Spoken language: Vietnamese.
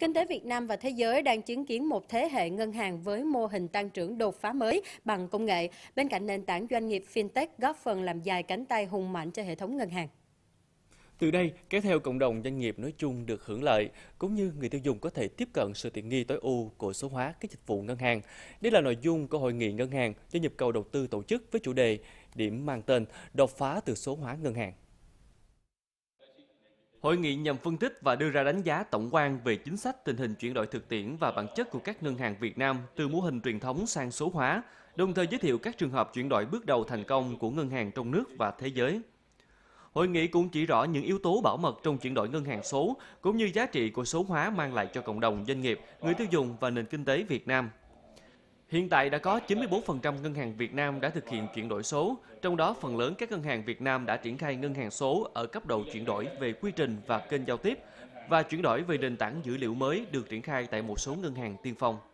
Kinh tế Việt Nam và thế giới đang chứng kiến một thế hệ ngân hàng với mô hình tăng trưởng đột phá mới bằng công nghệ. Bên cạnh nền tảng doanh nghiệp fintech góp phần làm dài cánh tay hùng mạnh cho hệ thống ngân hàng. Từ đây, kéo theo cộng đồng doanh nghiệp nói chung được hưởng lợi, cũng như người tiêu dùng có thể tiếp cận sự tiện nghi tối ưu của số hóa các dịch vụ ngân hàng. Đây là nội dung của Hội nghị Ngân hàng do nhập cầu đầu tư tổ chức với chủ đề điểm mang tên đột phá từ số hóa ngân hàng. Hội nghị nhằm phân tích và đưa ra đánh giá tổng quan về chính sách tình hình chuyển đổi thực tiễn và bản chất của các ngân hàng Việt Nam từ mô hình truyền thống sang số hóa, đồng thời giới thiệu các trường hợp chuyển đổi bước đầu thành công của ngân hàng trong nước và thế giới. Hội nghị cũng chỉ rõ những yếu tố bảo mật trong chuyển đổi ngân hàng số cũng như giá trị của số hóa mang lại cho cộng đồng doanh nghiệp, người tiêu dùng và nền kinh tế Việt Nam. Hiện tại đã có 94% ngân hàng Việt Nam đã thực hiện chuyển đổi số, trong đó phần lớn các ngân hàng Việt Nam đã triển khai ngân hàng số ở cấp độ chuyển đổi về quy trình và kênh giao tiếp và chuyển đổi về nền tảng dữ liệu mới được triển khai tại một số ngân hàng tiên phong.